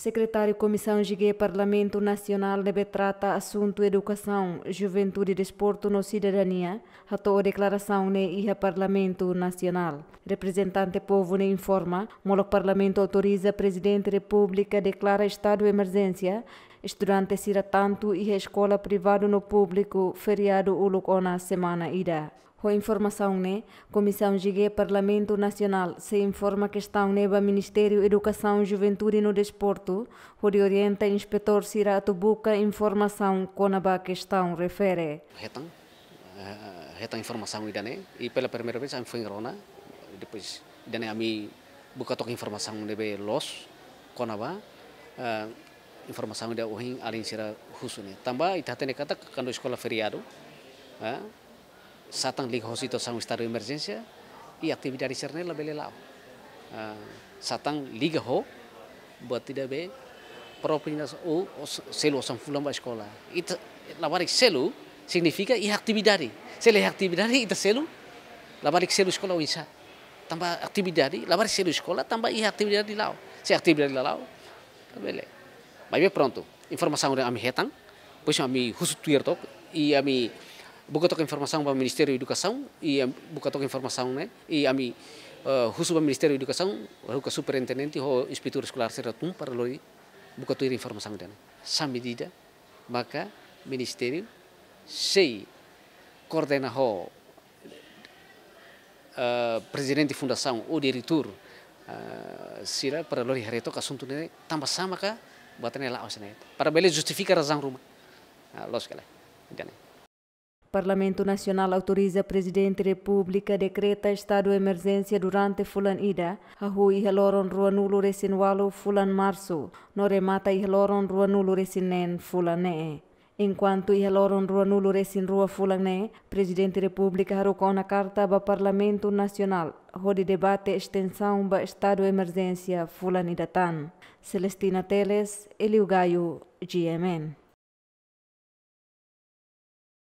Secretário Comissão Gigue Parlamento Nacional deve tratar assunto educação, juventude e desporto no cidadania, atou declaração ne ia Parlamento Nacional. Representante povo ne informa, molo Parlamento autoriza Presidente da República declara estado de emergência, estudante sira tanto e escola privada no público feriado uluk na semana ida. Ho informação, né? Comissão de Parlamento Nacional se informa que está neba Ministério Educação, Juventude e no Desporto. Onde orienta o inspetor Sira Atubuca informação conaba questão refere. Retang, eh, retang informação idane e pela primeira vez foi rona depois idane ami buka tok informação nebe los conaba a eh, informação da ohin alin sira husune. Tambah itatene kata kando escola feriado. Uh, Satan li hosito sa un estado I emergencia dari atividade lebih belelau. Ah, Satan liga ho buat tidak be proprinas o selu sang fulan ba escola. Ita labarik selu significa i iya atividade. Selo dari ita selu, labarik selu escola o insa. Tambah dari labarik selu escola tambah i iya di lau. Se atividade lau, bele. Mas be pronto. Informação de ami hetan, pois ami husutuir tok i iya, ami buka toko informasi para Ministeri Ministério da Educação e boca toca informação né e a mim uh, russo para o Ministério da Educação o superintendente o inspetor escolar será tum para lori maka Ministério sei coordena ho uh, eh, presidente da fundação ou diretor uh, eh, sira para loi hari itu assunto ne tambah sama kah buatannya laos ini para beli justifikasi rumah uh, nah, los kalah Parlamento Nacional autoriza Presidente da República decreta estado de emergência durante fulan ida. Ahu iheloron ruanulo resinualo fulan março. Noremata iheloron ruanulo resinen fulané. Enquanto iheloron ruanulo resin rua fulané, Presidente da República harocou na carta ao Parlamento Nacional, onde debate extensão do estado de emergência fulanidatan. Celestina Teles, Elio Gaio, GMN.